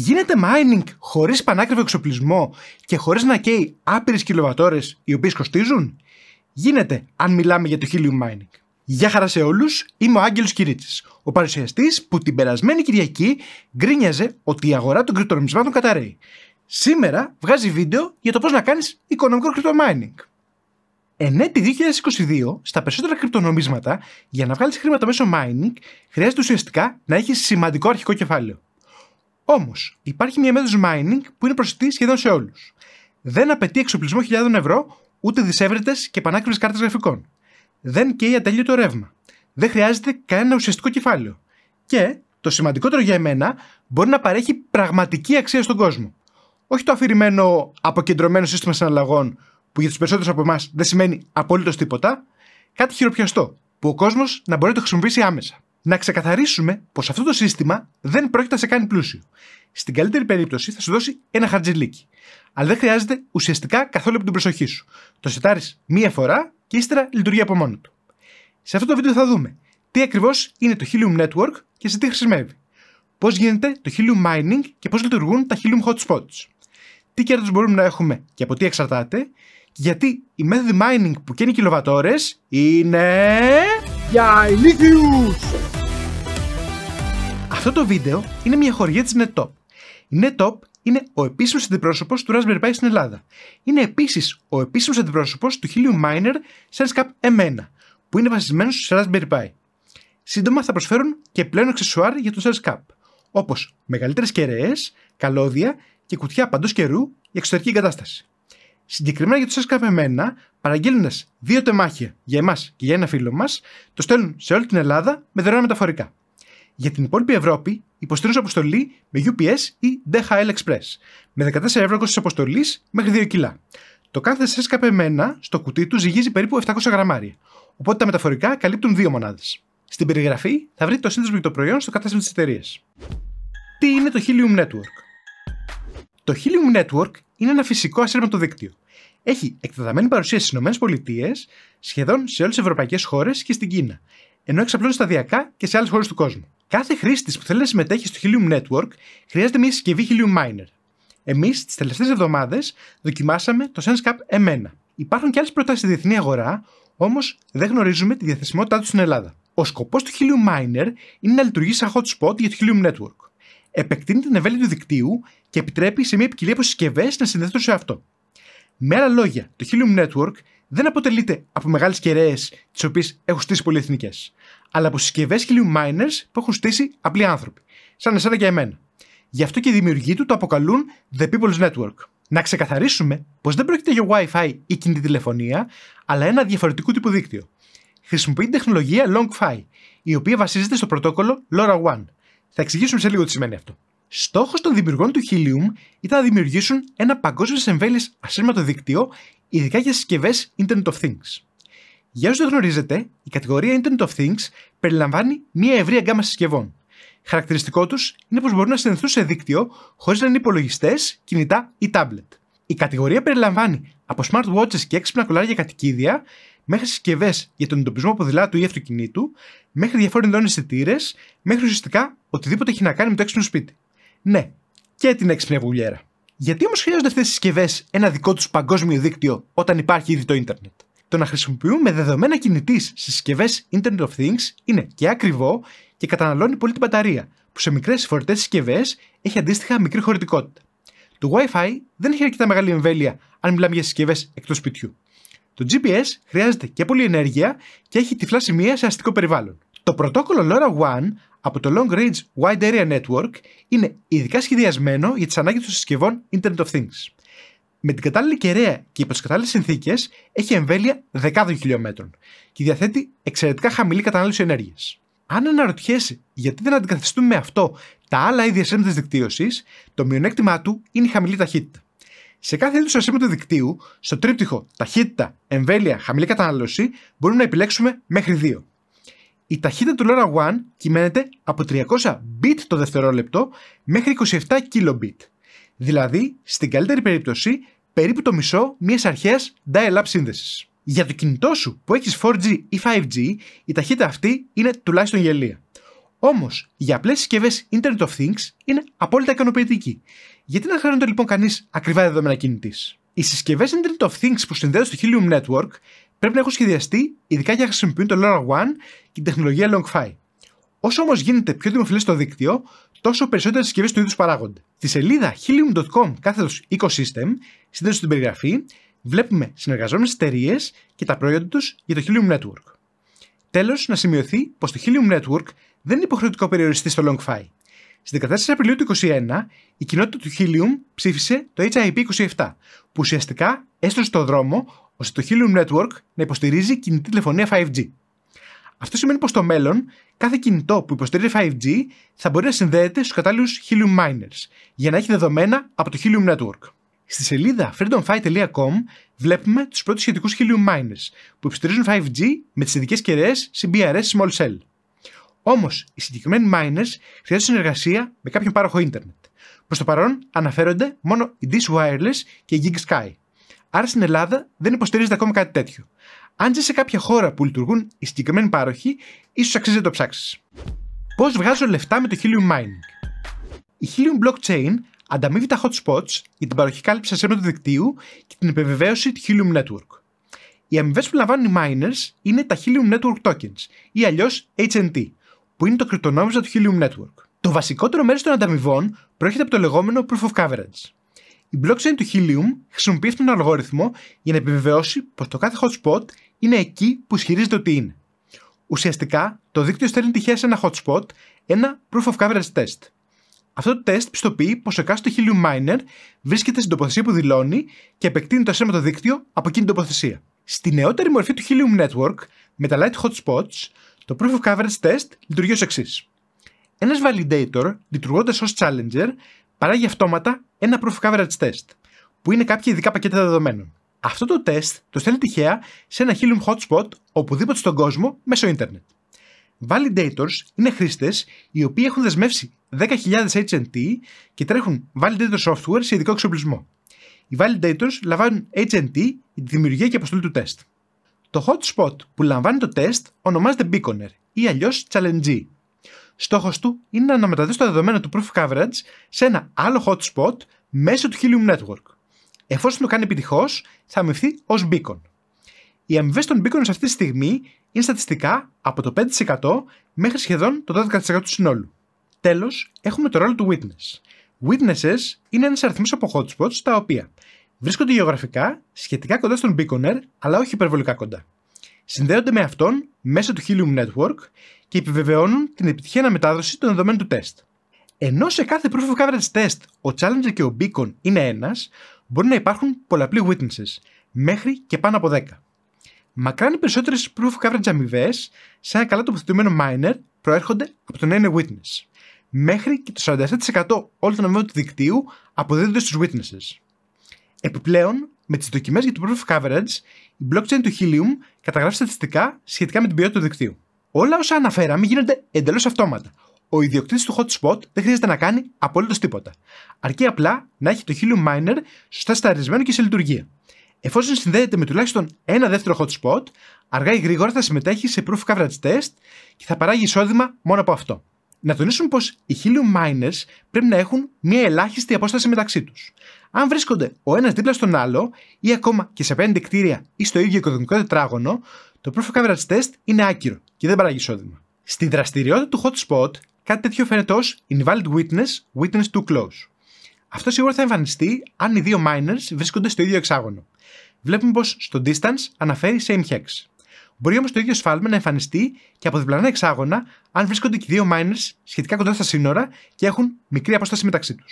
γίνεται mining χωρίς πανάκριβο εξοπλισμό και χωρίς να καίει άπειρες κιλοβατόρες οι οποίες κοστίζουν. Γίνεται αν μιλάμε για το helium mining. Γεια χαρά σε όλους, είμαι ο Άγγελος Κυρίτσι, ο παρουσιαστής που την περασμένη Κυριακή γκρίνιαζε ότι η αγορά των κρυπτονομισμάτων καταραίει. Σήμερα βγάζει βίντεο για το πώς να κάνεις οικονομικό κρυπτομάινινγκ. Εν έτη 2022, στα περισσότερα κρυπτονομίσματα, για να βγάλεις χρήματα μέσω mining, χρειάζεται ουσιαστικά να έχεις σημαντικό αρχικό κεφάλαιο. Όμως, υπάρχει μια μέθοδος mining που είναι προσιτή σχεδόν σε όλους. Δεν απαιτεί εξοπλισμό χιλιάδων ευρώ, ούτε δισεύρετε και πανάκριβες κάρτες γραφικών. Δεν καίει ατέλειωτο ρεύμα. Δεν χρειάζεται κανένα ουσιαστικό κεφάλαιο. Και, το σημαντικότερο για εμένα, μπορεί να παρέχει πραγματική αξία στον κόσμο. Όχι το αφηρημένο αποκεντρωμένο σύστημα συναλλαγών που για τους περισσότερους από εμάς δεν σημαίνει απολύτως τίποτα, κάτι χειροπιαστό που ο κόσμος να μπορεί να το χρησιμοποιήσει άμεσα να ξεκαθαρίσουμε πως αυτό το σύστημα δεν πρόκειται να σε κάνει πλούσιο. Στην καλύτερη περίπτωση θα σου δώσει ένα χαρτζιλίκι. Αλλά δεν χρειάζεται ουσιαστικά καθόλου από την προσοχή σου. Το σετάρεις μία φορά και ύστερα λειτουργεί από μόνο του. Σε αυτό το βίντεο θα δούμε τι ακριβώς είναι το Helium Network και σε τι χρησιμεύει. Πώς γίνεται το Helium Mining και πώς λειτουργούν τα Helium Hotspots. Τι κέρδος μπορούμε να έχουμε και από τι εξαρτάται. Γιατί η μέθοδοι mining που καίνει κιλοβατόρες είναι... Για ηλίθιους! Αυτό το βίντεο είναι μια χορηγία της NetTop. Η Netop είναι ο επίσημος αντιπρόσωπος του Raspberry Pi στην Ελλάδα. Είναι επίσης ο επίσημος αντιπρόσωπος του Helium Miner Sensecap M1, που είναι βασισμένος στο Raspberry Pi. Σύντομα θα προσφέρουν και πλέον αξεσουάρ για το Sensecap, όπως μεγαλύτερες κεραίες, καλώδια και κουτιά παντός καιρού για εξωτερική εγκατάσταση. Συγκεκριμένα για το Sensecap M1, παραγγέλνοντας δύο τεμάχια για εμάς και για ένα φίλο μας, το στέλνουν σε όλη την Ελλάδα με δωρεάν μεταφορικά. Για την υπόλοιπη Ευρώπη υποστηρίζω αποστολή με UPS ή DHL Express, με 14 ευρώ κόστος αποστολής μέχρι 2 κιλά. Το κάθε σέσκα SSKPM1 στο κουτί του ζυγίζει περίπου 700 γραμμάρια, οπότε τα μεταφορικά καλύπτουν δύο μονάδες. Στην περιγραφή θα βρείτε το σύνδεσμο για το προϊόν στο κατάστημα της εταιρείας. Τι είναι το Helium Network. Το Helium Network είναι ένα φυσικό ασύρματο δίκτυο. Έχει εκτεταμένη παρουσία στις ΗΠΑ, σχεδόν σε όλες τις ευρωπαϊκές χώρες και στην Κίνα, ενώ εξαπλώνει σταδιακά και σε άλλες χώρες του κόσμου. Κάθε χρήστη που θέλει να συμμετέχει στο Helium Network χρειάζεται μια συσκευή Helium Miner. Εμείς τις τελευταίες εβδομάδες δοκιμάσαμε το SenseCap M1. Υπάρχουν και άλλες προτάσεις στη διεθνή αγορά, όμως δεν γνωρίζουμε τη διαθεσιμότητά τους στην Ελλάδα. Ο σκοπός του Helium Miner είναι να λειτουργεί σαν hot spot για το Helium Network. Επεκτείνει την ευέλικτη του δικτύου και επιτρέπει σε μια ποικιλία από συσκευές να συνδεθούν σε αυτό. Με άλλα λόγια, το Helium Network δεν αποτελείται από μεγάλες κεραίες τις οποίες έχουν στήσει πολυεθνικέ, αλλά από συσκευές χιλίου miners που έχουν στήσει απλοί άνθρωποι, σαν εσένα και εμένα. Γι' αυτό και οι δημιουργοί του το αποκαλούν The People's Network. Να ξεκαθαρίσουμε πως δεν πρόκειται για WiFi ή κινητή τηλεφωνία, αλλά ένα διαφορετικό τύπο δίκτυο. Χρησιμοποιεί την τεχνολογία LongFi, η οποία βασίζεται στο πρωτόκολλο LoRaWAN. Θα εξηγήσουμε σε λίγο τι σημαίνει αυτό. Στόχος των δημιουργών του Helium ήταν να δημιουργήσουν ένα παγκόσμιος εμβέλειας ασύρματο δίκτυο ειδικά για συσκευές Internet of Things. Για όσους δεν γνωρίζετε, η κατηγορία Internet of Things περιλαμβάνει μια ευρία γκάμα συσκευών. Χαρακτηριστικό τους είναι πως μπορούν να συνδεθούν σε δίκτυο χωρίς να είναι υπολογιστές, κινητά ή τάμπλετ. Η tablet. η περιλαμβάνει από smartwatches και έξυπνα κολλάρια κατοικίδια, μέχρι συσκευές για τον εντοπισμό ποδηλάτου ή αυτοκινήτου, μέχρι διαφόρων ειδών αισθητήρε, μέχρι ουσιαστικά οτιδήποτε έχει να κάνει με το έξυπνο σπίτι. Ναι, και την έξυπνη αυγουλιέρα. Γιατί όμως χρειάζονται αυτές τι συσκευές ένα δικό τους παγκόσμιο δίκτυο όταν υπάρχει ήδη το ίντερνετ. Το να χρησιμοποιούμε δεδομένα κινητής στις συσκευές Internet of Things είναι και ακριβό και καταναλώνει πολύ την μπαταρία, που σε μικρές φορητές συσκευές έχει αντίστοιχα μικρή χωρητικότητα. Το Wi-Fi δεν έχει αρκετά μεγάλη εμβέλεια αν μιλάμε για συσκευές εκτός σπιτιού. Το GPS χρειάζεται και πολλή ενέργεια και έχει τυφλά σημεία σε αστικό περιβάλλον. Το πρωτόκολλο LoRaWAN από το Long Range Wide Area Network είναι ειδικά σχεδιασμένο για τις ανάγκες των συσκευών Internet of Things. Με την κατάλληλη κεραία και υπό τις κατάλληλες συνθήκες έχει εμβέλεια δεκάδων χιλιόμετρων και διαθέτει εξαιρετικά χαμηλή κατανάλωση ενέργειας. Αν αναρωτιέσαι γιατί δεν αντικαθιστούμε με αυτό τα άλλα ίδια ασύμματα δικτύωσης, το μειονέκτημά του είναι η χαμηλή ταχύτητα. Σε κάθε είδου ασύμμετρου δικτύου, στο τρίπτυχο ταχύτητα, εμβέλεια, χαμηλή κατανάλωση, μπορούμε να επιλέξουμε μέχρι δύο. Η ταχύτητα του LoRaWAN One κυμαίνεται από 300 bit το δευτερόλεπτο μέχρι 27 kilobit. Δηλαδή, στην καλύτερη περίπτωση, περίπου το μισό μιας αρχαίας dial-up σύνδεσης. Για το κινητό σου που έχεις 4G ή 5G, η ταχύτητα αυτή είναι τουλάχιστον γελία. Όμως, για απλές συσκευές Internet of Things είναι απόλυτα ικανοποιητική. Γιατί να χρειάζονται λοιπόν κανείς ακριβά δεδομένα κινητής. Οι συσκευές Internet of Things που συνδέονται στο Helium Network πρέπει να έχουν σχεδιαστεί ειδικά για να χρησιμοποιούν το LoRaWAN και την τεχνολογία LongFi. Όσο όμως γίνεται πιο δημοφιλές στο δίκτυο, τόσο περισσότερες συσκευές του είδου παράγονται. Στη σελίδα helium.com κάθετος ecosystem, σύνδεση στην περιγραφή, βλέπουμε συνεργαζόμενες εταιρείες και τα προϊόντα τους για το Helium Network. Τέλος, να σημειωθεί πως το Helium Network δεν είναι υποχρεωτικό περιοριστή στο LongFi. Στις 14 Απριλίου του 2021, η κοινότητα του Helium ψήφισε το HIP 27, που ουσιαστικά έστρωσε το δρόμο ώστε το Helium Network να υποστηρίζει κινητή τηλεφωνία 5G. Αυτό σημαίνει πως στο μέλλον κάθε κινητό που υποστηρίζει 5G θα μπορεί να συνδέεται στους κατάλληλους Helium Miners για να έχει δεδομένα από το Helium Network. Στη σελίδα freedomfi.com βλέπουμε τους πρώτους σχετικούς Helium Miners που υποστηρίζουν 5G με τις ειδικές κεραίες CBRS Small Cell. Όμως, οι συγκεκριμένοι miners χρειάζονται συνεργασία με κάποιον πάροχο ίντερνετ. Προς το παρόν αναφέρονται μόνο η Dish Wireless και η Gig Sky. Άρα στην Ελλάδα δεν υποστηρίζεται ακόμα κάτι τέτοιο. Αν ζεις σε κάποια χώρα που λειτουργούν οι συγκεκριμένοι πάροχοι, ίσως αξίζει να το ψάξεις. Πώς βγάζω λεφτά με το Helium Mining. Η Helium Blockchain ανταμείβει τα hotspots, spots για την παροχή κάλυψης του δικτύου και την επιβεβαίωση του Helium Network. Οι αμοιβές που λαμβάνουν οι miners είναι τα Helium Network Tokens ή αλλιώς HNT, που είναι το κρυπτονόμισμα του Helium Network. Το βασικότερο μέρος των ανταμοιβών προέρχεται από το λεγόμενο Proof of Coverage. Η blockchain του Helium χρησιμοποιεί αυτόν τον αλγόριθμο για να επιβεβαιώσει πως το κάθε hotspot είναι εκεί που ισχυρίζεται ότι είναι. Ουσιαστικά, το δίκτυο στέλνει τυχαία σε ένα hotspot ένα proof of coverage test. Αυτό το τεστ πιστοποιεί πως ο εκάστοτε Helium miner βρίσκεται στην τοποθεσία που δηλώνει και επεκτείνει το ασύρματο δίκτυο από εκείνη την τοποθεσία. Στη νεότερη μορφή του Helium Network, με τα light hotspots, το proof of coverage test λειτουργεί ως εξής. Ένας validator, λειτουργώντας ως challenger, παράγει αυτόματα ένα proof coverage test, που είναι κάποια ειδικά πακέτα δεδομένων. Αυτό το τεστ το στέλνει τυχαία σε ένα helium hotspot οπουδήποτε στον κόσμο μέσω ίντερνετ. Validators είναι χρήστες οι οποίοι έχουν δεσμεύσει 10.000 HNT και τρέχουν validator software σε ειδικό εξοπλισμό. Οι validators λαμβάνουν HNT για τη δημιουργία και αποστολή του τεστ. Το hotspot που λαμβάνει το τεστ ονομάζεται beaconer ή αλλιώς challenge. Στόχος του είναι να αναμεταδίσει το δεδομένο του proof coverage σε ένα άλλο hotspot μέσω του Helium Network. Εφόσον το κάνει επιτυχώς, θα αμοιβθεί ως beacon. Οι αμοιβές των beacon σε αυτή τη στιγμή είναι στατιστικά από το 5% μέχρι σχεδόν το 12% του συνόλου. Τέλος, έχουμε το ρόλο του witness. Witnesses είναι ένας αριθμός από hotspots τα οποία βρίσκονται γεωγραφικά σχετικά κοντά στον beaconer, αλλά όχι υπερβολικά κοντά συνδέονται με αυτόν μέσω του Helium Network και επιβεβαιώνουν την επιτυχία αναμετάδοση των δεδομένων του τεστ. Ενώ σε κάθε proof of coverage test ο challenger και ο beacon είναι ένας, μπορεί να υπάρχουν πολλαπλοί witnesses, μέχρι και πάνω από 10. Μακράν οι περισσότερες proof of coverage αμοιβές σε ένα καλά τοποθετημένο miner προέρχονται από τον ένα witness. Μέχρι και το 47% όλων των αμοιβών του δικτύου αποδίδονται στους witnesses. Επιπλέον, με τις δοκιμές για το proof of coverage, η blockchain του Helium καταγράφει στατιστικά σχετικά με την ποιότητα του δικτύου. Όλα όσα αναφέραμε γίνονται εντελώς αυτόματα. Ο ιδιοκτήτης του hotspot δεν χρειάζεται να κάνει απολύτως τίποτα. Αρκεί απλά να έχει το Helium Miner σωστά σταρισμένο και σε λειτουργία. Εφόσον συνδέεται με τουλάχιστον ένα δεύτερο hotspot, αργά ή γρήγορα θα συμμετέχει σε proof coverage test και θα παράγει εισόδημα μόνο από αυτό. Να τονίσουμε πως οι Helium Miners πρέπει να έχουν μια ελάχιστη απόσταση μεταξύ τους αν βρίσκονται ο ένας δίπλα στον άλλο ή ακόμα και σε πέντε κτίρια ή στο ίδιο οικοδομικό τετράγωνο, το proof of coverage test είναι άκυρο και δεν παράγει εισόδημα. Στη δραστηριότητα του hot spot, κάτι τέτοιο φαίνεται ως invalid witness, witness too close. Αυτό σίγουρα θα εμφανιστεί αν οι δύο miners βρίσκονται στο ίδιο εξάγωνο. Βλέπουμε πως στο distance αναφέρει same hex. Μπορεί όμως το ίδιο σφάλμα να εμφανιστεί και από διπλανά εξάγωνα αν βρίσκονται και δύο miners σχετικά κοντά στα σύνορα και έχουν μικρή απόσταση μεταξύ τους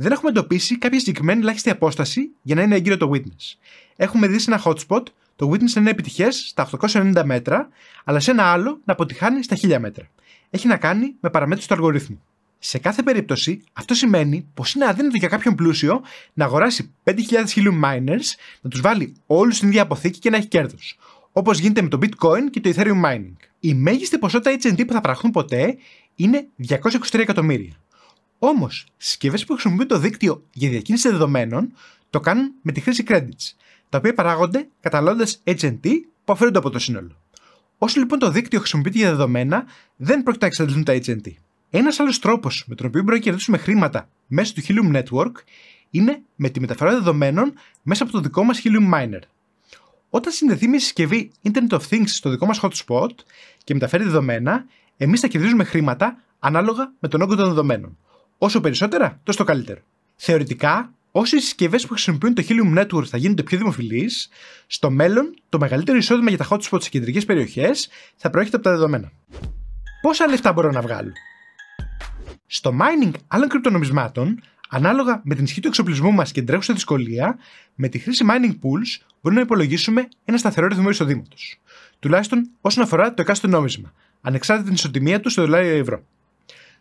δεν έχουμε εντοπίσει κάποια συγκεκριμένη ελάχιστη απόσταση για να είναι έγκυρο το witness. Έχουμε δει σε ένα hotspot το witness να είναι επιτυχές στα 890 μέτρα, αλλά σε ένα άλλο να αποτυχάνει στα 1000 μέτρα. Έχει να κάνει με παραμέτρους του αλγορίθμου. Σε κάθε περίπτωση, αυτό σημαίνει πως είναι αδύνατο για κάποιον πλούσιο να αγοράσει 5.000 χιλιού miners, να τους βάλει όλους στην ίδια αποθήκη και να έχει κέρδος. Όπως γίνεται με το bitcoin και το ethereum mining. Η μέγιστη ποσότητα HND που θα παραχθούν ποτέ είναι 223 εκατομμύρια. Όμως, συσκευές που χρησιμοποιούν το δίκτυο για διακίνηση δεδομένων το κάνουν με τη χρήση credits, τα οποία παράγονται καταλώντα HNT που αφαιρούνται από το σύνολο. Όσο λοιπόν το δίκτυο χρησιμοποιείται για δεδομένα, δεν πρόκειται να εξαντληθούν τα HNT. Ένας άλλος τρόπος με τον οποίο μπορούμε να κερδίσουμε χρήματα μέσω του Helium Network είναι με τη μεταφορά δεδομένων μέσα από το δικό μας Helium Miner. Όταν συνδεθεί μια συσκευή Internet of Things στο δικό μας hotspot και μεταφέρει δεδομένα, εμείς θα κερδίζουμε χρήματα ανάλογα με τον όγκο των δεδομένων. Όσο περισσότερα, τόσο καλύτερο. Θεωρητικά, όσε οι συσκευές που χρησιμοποιούν το Helium Network θα γίνονται πιο δημοφιλείς, στο μέλλον το μεγαλύτερο εισόδημα για τα spots σε κεντρικές περιοχές θα προέρχεται από τα δεδομένα. Πόσα λεφτά μπορώ να βγάλω. Στο mining άλλων κρυπτονομισμάτων, ανάλογα με την ισχύ του εξοπλισμού μας και την τρέχουσα δυσκολία, με τη χρήση mining pools μπορούμε να υπολογίσουμε ένα σταθερό ρυθμό εισοδήματος. Τουλάχιστον όσον αφορά το εκάστοτε νόμισμα, ανεξάρτητα την ισοτιμία του στο δολάριο ευρώ.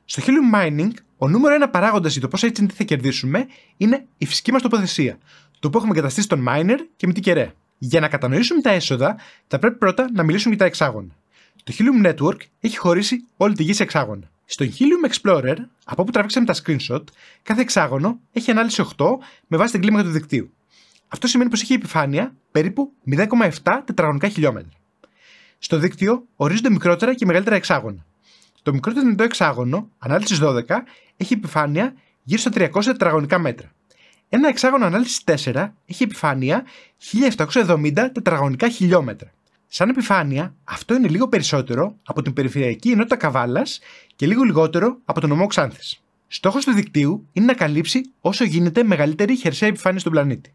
Στο helium mining ο νούμερο ένα παράγοντας για το πώς έτσι θα κερδίσουμε είναι η φυσική μας τοποθεσία. Το που έχουμε εγκαταστήσει τον miner και με την κεραία. Για να κατανοήσουμε τα έσοδα, θα πρέπει πρώτα να μιλήσουμε για τα εξάγωνα. Το Helium Network έχει χωρίσει όλη τη γης σε εξάγωνα. Στο Helium Explorer, από όπου τραβήξαμε τα screenshot, κάθε εξάγωνο έχει ανάλυση 8 με βάση την κλίμακα του δικτύου. Αυτό σημαίνει πως έχει επιφάνεια περίπου 0,7 τετραγωνικά χιλιόμετρα. Στο δίκτυο ορίζονται μικρότερα και μεγαλύτερα εξάγωνα. Το μικρότερο δυνατό εξάγωνο, ανάλυση 12, έχει επιφάνεια γύρω στα 300 τετραγωνικά μέτρα. Ένα εξάγωνο ανάλυση 4 έχει επιφάνεια 1770 τετραγωνικά χιλιόμετρα. Σαν επιφάνεια, αυτό είναι λίγο περισσότερο από την περιφερειακή ενότητα Καβάλας και λίγο λιγότερο από τον νομό Ξάνθης. Στόχος του δικτύου είναι να καλύψει όσο γίνεται μεγαλύτερη χερσαία επιφάνεια στον πλανήτη.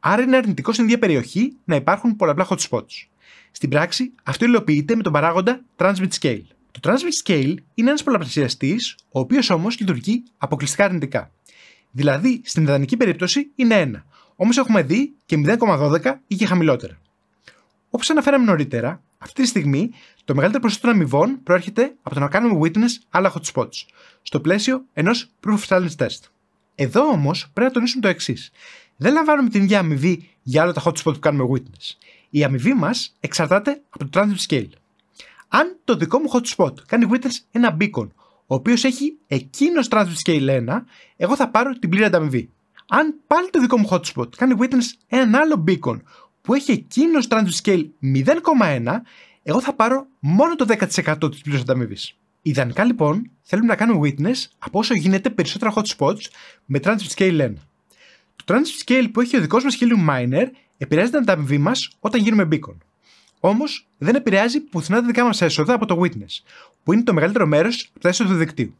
Άρα είναι αρνητικό στην ίδια περιοχή να υπάρχουν πολλαπλά hot spots. Στην πράξη, αυτό υλοποιείται με τον παράγοντα Transmit Scale. Το Transmit scale είναι ένας πολλαπλασιαστής, ο οποίος όμως λειτουργεί αποκλειστικά αρνητικά. Δηλαδή, στην ιδανική περίπτωση είναι 1, όμως έχουμε δει και 0,12 ή και χαμηλότερα. Όπως αναφέραμε νωρίτερα, αυτή τη στιγμή το μεγαλύτερο ποσοστό των αμοιβών προέρχεται από το να κάνουμε witness άλλα hotspots, στο πλαίσιο ενός proof of Challenge test. Εδώ όμως πρέπει να τονίσουμε το εξής. Δεν λαμβάνουμε την ίδια αμοιβή για όλα τα hotspots που κάνουμε witness. Η αμοιβή μας εξαρτάται από το transit scale αν το δικό μου hotspot κάνει witness ένα beacon, ο οποίος έχει εκείνος transmit scale 1, εγώ θα πάρω την πλήρη ανταμοιβή. Αν πάλι το δικό μου hotspot κάνει witness έναν άλλο beacon που έχει εκείνος transmit scale 0,1, εγώ θα πάρω μόνο το 10% της πλήρης ανταμοιβής. Ιδανικά λοιπόν θέλουμε να κάνουμε witness από όσο γίνεται περισσότερα hotspots με transit scale 1. Το transit scale που έχει ο δικός μας helium miner επηρέαζεται την ανταμοιβή μας όταν γίνουμε beacon. Όμως δεν επηρεάζει πουθενά τα δικά μας έσοδα από το Witness, που είναι το μεγαλύτερο μέρος του έσοδου του δικτύου.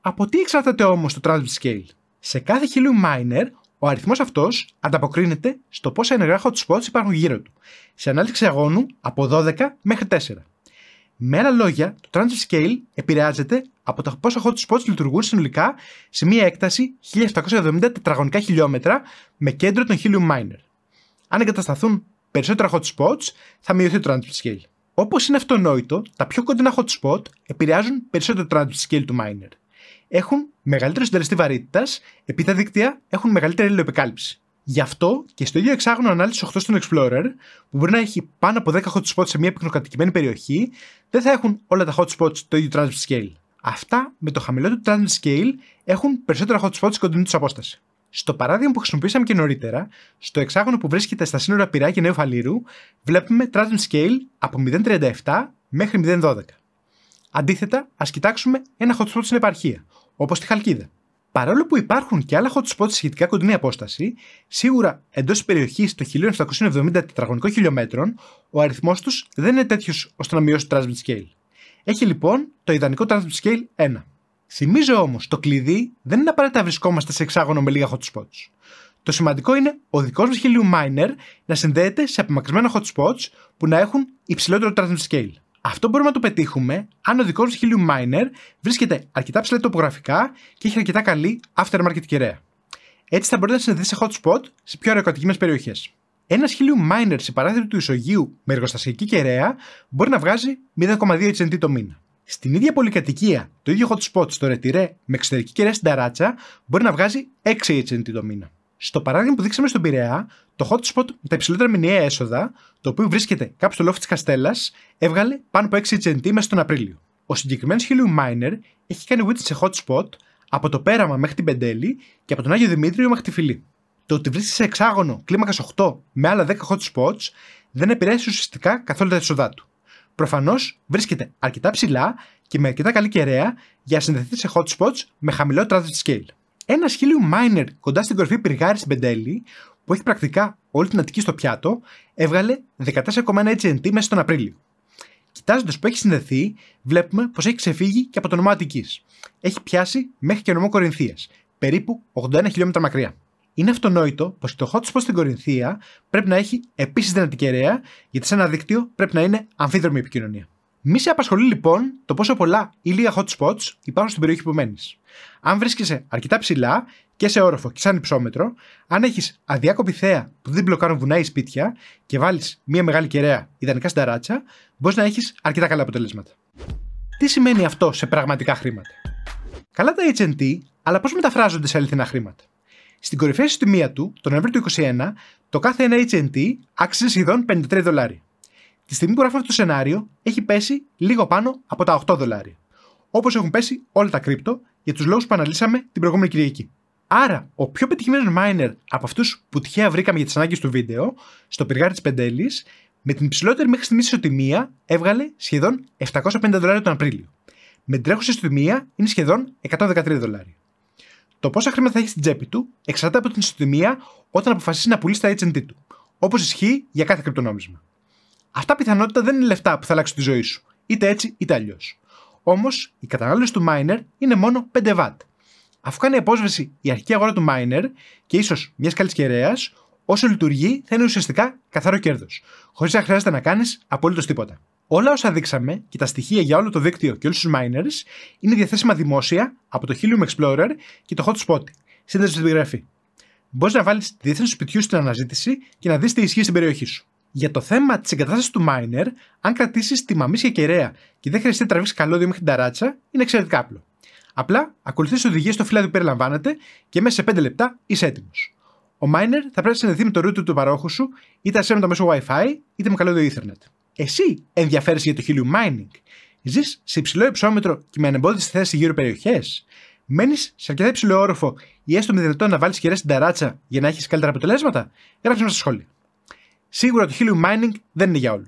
Από τι εξαρτάται όμως το Transmit Scale. Σε κάθε χιλίου miner, ο αριθμός αυτός ανταποκρίνεται στο πόσα ενεργά hot spots υπάρχουν γύρω του, σε ανάλυξη αγώνου από 12 μέχρι 4. Με άλλα λόγια, το Transit Scale επηρεάζεται από τα πόσα spots λειτουργούν συνολικά σε μια έκταση 1770 τετραγωνικά χιλιόμετρα με κέντρο των χίλιου Miner. Αν εγκατασταθούν περισσότερα hot spots, θα μειωθεί το transmit scale. Όπως είναι αυτονόητο, τα πιο κοντινά hot spot επηρεάζουν περισσότερο το transmit scale του miner. Έχουν μεγαλύτερο συντελεστή βαρύτητας, επειδή τα δίκτυα έχουν μεγαλύτερη αλληλοεπικάλυψη. Γι' αυτό και στο ίδιο εξάγωνο ανάλυση 8 στον Explorer, που μπορεί να έχει πάνω από 10 hot spots σε μια πυκνοκατοικημένη περιοχή, δεν θα έχουν όλα τα hot spots το ίδιο transmit scale. Αυτά με το χαμηλότερο transmit scale έχουν περισσότερα hot spots κοντινή τους απόσταση. Στο παράδειγμα που χρησιμοποιήσαμε και νωρίτερα, στο εξάγωνο που βρίσκεται στα σύνορα πυράκι και Νέου Φαλήρου, βλέπουμε Transmit Scale από 0.37 μέχρι 0.12. Αντίθετα, ας κοιτάξουμε ένα hot spot στην επαρχία, όπως τη Χαλκίδα. Παρόλο που υπάρχουν και άλλα hot spots σχετικά κοντινή απόσταση, σίγουρα εντός περιοχής των 1770 τετραγωνικών χιλιόμετρων, ο αριθμός τους δεν είναι τέτοιος ώστε να μειώσει το Transmit Scale. Έχει λοιπόν το ιδανικό Transmit Scale 1. Θυμίζω όμως, το κλειδί δεν είναι απαραίτητα βρισκόμαστε σε εξάγωνο με λίγα hot spots. Το σημαντικό είναι ο δικός μας χιλίου miner να συνδέεται σε απομακρυσμένα hot spots που να έχουν υψηλότερο transmit scale. Αυτό μπορούμε να το πετύχουμε αν ο δικός μας χιλίου miner βρίσκεται αρκετά ψηλά τοπογραφικά και έχει αρκετά καλή aftermarket κεραία. Έτσι θα μπορείτε να συνδεθεί σε hot spot σε πιο αεροκατοικημένες περιοχές. Ένας χιλίου miner σε παράθυρο του ισογείου με εργοστασιακή κεραία μπορεί να βγάζει 0,2 HNT το μήνα. Στην ίδια πολυκατοικία, το ίδιο hot spot στο ρετυρέ με εξωτερική κεραία στην ταράτσα μπορεί να βγάζει 6 HNT το μήνα. Στο παράδειγμα που δείξαμε στον Πειραιά, το hot spot με τα υψηλότερα μηνιαία έσοδα, το οποίο βρίσκεται κάπου στο λόφι τη Καστέλλα, έβγαλε πάνω από 6 HNT μέσα τον Απρίλιο. Ο συγκεκριμένος χιλίου Miner έχει κάνει widget σε hot spot από το πέραμα μέχρι την Πεντέλη και από τον Άγιο Δημήτριο μέχρι τη Φιλή. Το ότι βρίσκεται σε εξάγωνο κλίμακας 8 με άλλα 10 hot spots δεν επηρέασε ουσιαστικά καθόλου τα έσοδά του προφανώς βρίσκεται αρκετά ψηλά και με αρκετά καλή κεραία για να συνδεθεί σε hot με χαμηλό traffic scale. Ένα helium miner κοντά στην κορφή πυργάρη στην Πεντέλη, που έχει πρακτικά όλη την Αττική στο πιάτο, έβγαλε 14,1 HNT μέσα στον Απρίλιο. Κοιτάζοντας που έχει συνδεθεί, βλέπουμε πως έχει ξεφύγει και από το νομό Αττικής. Έχει πιάσει μέχρι και νομό Κορινθίας, περίπου 81 χιλιόμετρα μακριά είναι αυτονόητο πως το hot spot στην Κορινθία πρέπει να έχει επίσης δυνατή κεραία, γιατί σε ένα δίκτυο πρέπει να είναι αμφίδρομη επικοινωνία. Μη σε απασχολεί λοιπόν το πόσο πολλά ή λίγα hot spots υπάρχουν στην περιοχή που μένεις. Αν βρίσκεσαι αρκετά ψηλά και σε όροφο και σαν υψόμετρο, αν έχεις αδιάκοπη θέα που δεν μπλοκάρουν βουνά ή σπίτια και βάλεις μια μεγάλη κεραία, ιδανικά στην ταράτσα, μπορείς να έχεις αρκετά καλά αποτελέσματα. Τι σημαίνει αυτό σε πραγματικά χρήματα. Καλά τα HNT, αλλά πώς μεταφράζονται σε αληθινά χρήματα. Στην κορυφαία συστημία του, τον Νοέμβριο του 2021, το κάθε ένα HNT άξιζε σχεδόν 53 δολάρια. Τη στιγμή που γράφω αυτό το σενάριο, έχει πέσει λίγο πάνω από τα 8 δολάρια. Όπως έχουν πέσει όλα τα κρύπτο για τους λόγους που αναλύσαμε την προηγούμενη Κυριακή. Άρα, ο πιο πετυχημένος miner από αυτούς που τυχαία βρήκαμε για τις ανάγκες του βίντεο, στο πυργάρι της Πεντέλης, με την υψηλότερη μέχρι στιγμής ισοτιμία έβγαλε σχεδόν 750 δολάρια τον Απρίλιο. Με την τρέχουσα ισοτιμία είναι σχεδόν 113 δολάρια. Το πόσα χρήματα θα έχεις στην τσέπη του εξαρτάται από την ισοτιμία όταν αποφασίσεις να πουλήσεις τα HND του, όπως ισχύει για κάθε κρυπτονόμισμα. Αυτά πιθανότητα δεν είναι λεφτά που θα αλλάξουν τη ζωή σου, είτε έτσι είτε αλλιώς. Όμως η κατανάλωση του miner είναι μόνο 5 W. Αφού κάνει απόσβεση η αρχική αγορά του miner και ίσως μιας καλής κεραίας, όσο λειτουργεί θα είναι ουσιαστικά καθαρό κέρδος, χωρίς να χρειάζεται να κάνεις απολύτως τίποτα. Όλα όσα δείξαμε και τα στοιχεία για όλο το δίκτυο και όλους τους miners είναι διαθέσιμα δημόσια από το Helium Explorer και το Hotspot. Σύνδεση στην περιγραφή. Μπορείς να βάλεις τη διεθνή του σπιτιούς στην αναζήτηση και να δεις τι ισχύει στην περιοχή σου. Για το θέμα της εγκατάστασης του miner, αν κρατήσεις τη μαμίσια κεραία και δεν χρειαστεί να τραβήξεις καλώδιο μέχρι την ταράτσα, είναι εξαιρετικά απλό. Απλά ακολουθείς τις οδηγίες στο φυλάδι που περιλαμβάνεται και μέσα σε 5 λεπτά είσαι έτοιμος. Ο miner θα πρέπει να συνδεθεί με το router του παρόχου σου είτε ασέμετα μέσω Wi-Fi είτε με καλώδιο Ethernet εσύ ενδιαφέρεσαι για το helium mining, ζεις σε υψηλό υψόμετρο και με ανεμπόδιστη θέση γύρω περιοχές, μένεις σε αρκετά υψηλό όροφο ή έστω με δυνατόν να βάλεις χερέ στην ταράτσα για να έχεις καλύτερα αποτελέσματα, γράψε μας στα σχόλια. Σίγουρα το helium mining δεν είναι για όλους.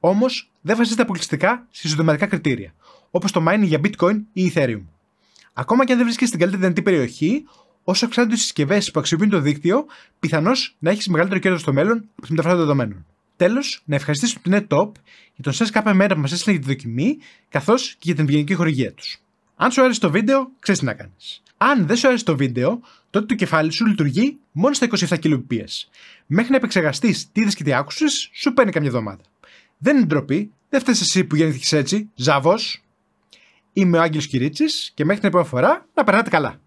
Όμως δεν βασίζεται αποκλειστικά σε ισοδηματικά κριτήρια, όπως το mining για bitcoin ή ethereum. Ακόμα και αν δεν βρίσκεσαι στην καλύτερη δυνατή περιοχή, όσο αυξάνονται οι συσκευές που αξιοποιούν το δίκτυο, πιθανώς να έχεις μεγαλύτερο κέρδος στο μέλλον από τη μεταφορά των δεδομένων. Τέλος, να ευχαριστήσουμε την ETOP για τον ΣΕΣ κάθε μέρα που μας έστειλε για τη δοκιμή, καθώς και για την ευγενική χορηγία τους. Αν σου άρεσε το βίντεο, ξέρεις τι να κάνεις. Αν δεν σου άρεσε το βίντεο, τότε το κεφάλι σου λειτουργεί μόνο στα 27 κιλοπίε. Μέχρι να επεξεργαστείς τι είδες και τι άκουσες, σου παίρνει καμιά εβδομάδα. Δεν είναι ντροπή, δεν φταίεις εσύ που γεννήθηκες έτσι, ζάβο. Είμαι ο Άγγελος Κυρίτσι και μέχρι την επόμενη φορά να περνάτε καλά.